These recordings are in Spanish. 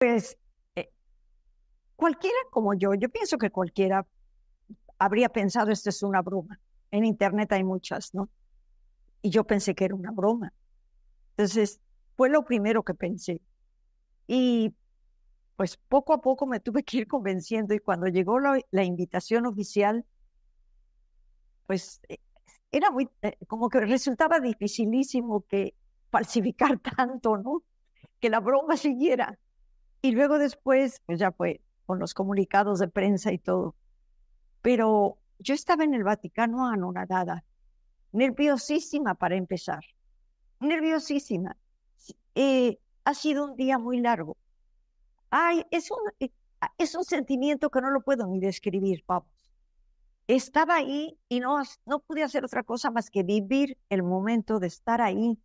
Pues eh, cualquiera como yo, yo pienso que cualquiera habría pensado esto es una broma. En Internet hay muchas, ¿no? Y yo pensé que era una broma. Entonces, fue lo primero que pensé. Y pues poco a poco me tuve que ir convenciendo y cuando llegó la, la invitación oficial, pues eh, era muy, eh, como que resultaba dificilísimo que falsificar tanto, ¿no? Que la broma siguiera. Y luego después, pues ya fue con los comunicados de prensa y todo. Pero yo estaba en el Vaticano anonadada, nerviosísima para empezar, nerviosísima. Eh, ha sido un día muy largo. Ay, es un, eh, es un sentimiento que no lo puedo ni describir, vamos. Estaba ahí y no, no pude hacer otra cosa más que vivir el momento de estar ahí,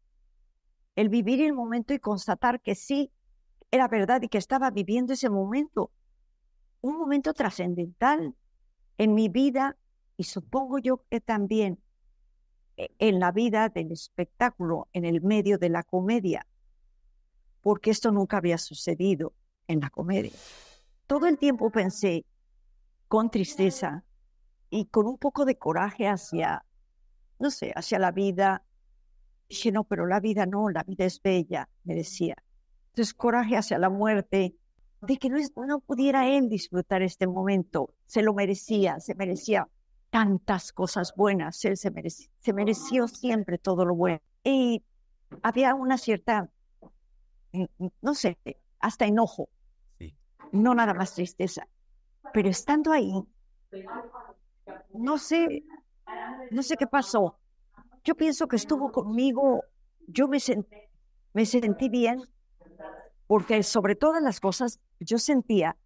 el vivir el momento y constatar que sí, era verdad y que estaba viviendo ese momento, un momento trascendental en mi vida y supongo yo que también eh, en la vida del espectáculo, en el medio de la comedia, porque esto nunca había sucedido en la comedia. Todo el tiempo pensé con tristeza y con un poco de coraje hacia, no sé, hacia la vida. Dije, no, pero la vida no, la vida es bella, me decía. Entonces, coraje hacia la muerte, de que no, pudiera él disfrutar este momento. Se lo merecía, se merecía tantas cosas buenas, él se mereció, se mereció siempre todo lo bueno. Y había una cierta, mm, mm, no sé, hasta enojo, no nada más tristeza. Pero estando ahí, no sé, no sé qué pasó. Yo pienso que estuvo conmigo, yo me sentí bien, porque sobre todas las cosas yo sentía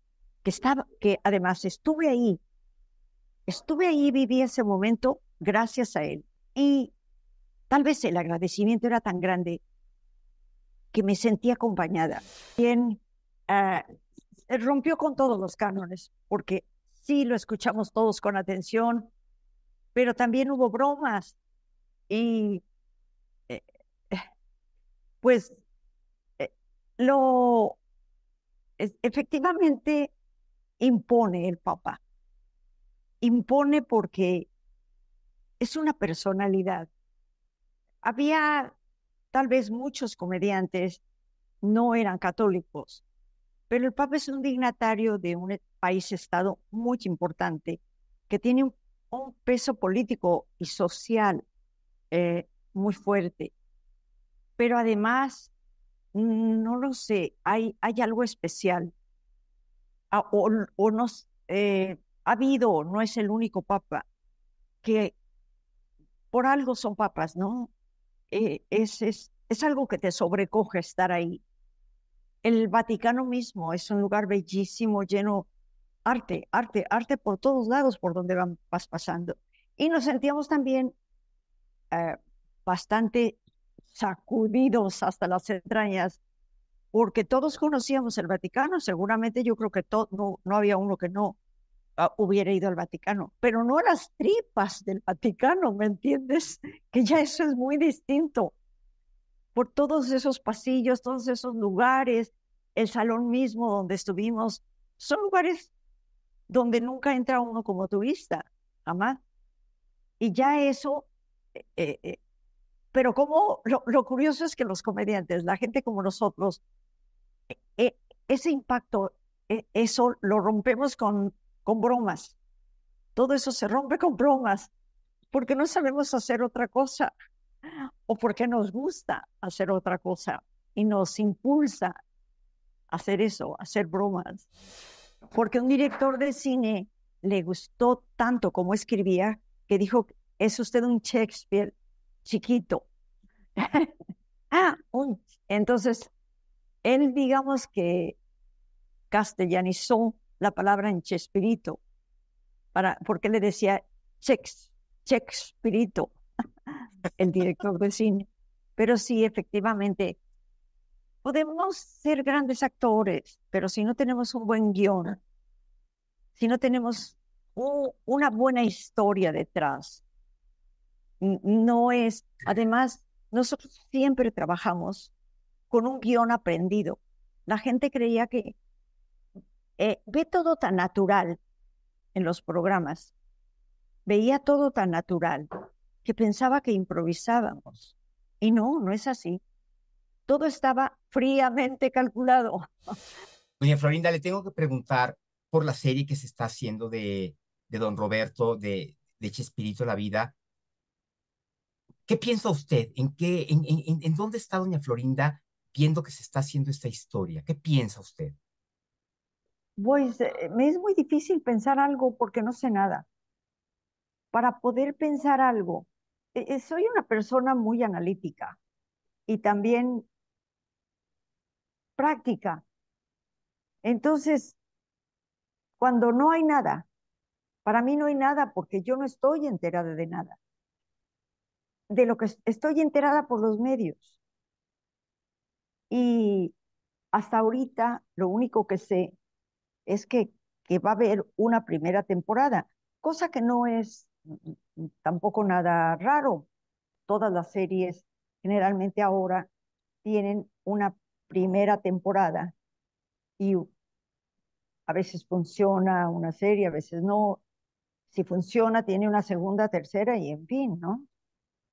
que estaba, que además estuve ahí, estuve ahí, viví ese momento gracias a él. Y tal vez el agradecimiento era tan grande que me sentí acompañada. Bien, ah, eh, rompió con todos los cánones, porque sí lo escuchamos todos con atención, pero también hubo bromas y eh, eh, pues lo efectivamente impone el Papa. Impone porque es una personalidad. Había tal vez muchos comediantes no eran católicos, pero el Papa es un dignatario de un país-estado muy importante que tiene un, peso político y social eh, muy fuerte, pero además Mm, no lo sé, hay, hay algo especial. Ah, o, o nos, eh, ha habido, no es el único papa, que por algo son papas, ¿no? Eh, es, es, algo que te sobrecoge estar ahí. El Vaticano mismo es un lugar bellísimo, lleno arte, arte, arte por todos lados por donde vas pasando. Y nos sentíamos también eh, bastante sacudidos hasta las entrañas, porque todos conocíamos el Vaticano, seguramente yo creo que todo, no, no había uno que no ah, hubiera ido al Vaticano, pero no las tripas del Vaticano, ¿me entiendes? Que ya eso es muy distinto. Por todos esos pasillos, todos esos lugares, el salón mismo donde estuvimos, son lugares donde nunca entra uno como turista, jamás. Y ya eso eh, eh, pero como lo, curioso es que los comediantes, la gente como nosotros, e, ese impacto, e, eso lo rompemos con, bromas. Todo eso se rompe con bromas, porque no sabemos hacer otra cosa, o porque nos gusta hacer otra cosa y nos impulsa hacer eso, hacer bromas. Porque un director de cine le gustó tanto como escribía que dijo, es usted un Shakespeare chiquito. ah, entonces, él digamos que castellanizó la palabra en Chespirito, para, porque le decía Chex, Chespirito, el director de cine. Pero sí, efectivamente, podemos ser grandes actores, pero si no tenemos un buen guión, si no tenemos una buena historia detrás, no es, además, nosotros siempre trabajamos con un guión aprendido. La gente creía que eh, ve todo tan natural en los programas, veía todo tan natural que pensaba que improvisábamos. Y no, no es así. Todo estaba fríamente calculado. Doña Florinda, le tengo que preguntar por la serie que se está haciendo de, Don Roberto, de, de Chespirito la Vida. ¿Qué piensa usted? ¿En, qué, en, en, dónde está doña Florinda viendo que se está haciendo esta historia? ¿Qué piensa usted? Pues eh, me es muy difícil pensar algo porque no sé nada. Para poder pensar algo, e, e, soy una persona muy analítica y también práctica. Entonces, cuando no hay nada, para mí no hay nada porque yo no estoy enterada de nada de lo que estoy enterada por los medios. Y hasta ahorita lo único que sé es que, que va a haber una primera temporada, cosa que no es mm, mm, tampoco nada raro. Todas las series generalmente ahora tienen una primera temporada y a veces funciona una serie, a veces no. Si funciona, tiene una segunda, tercera y en fin, ¿no?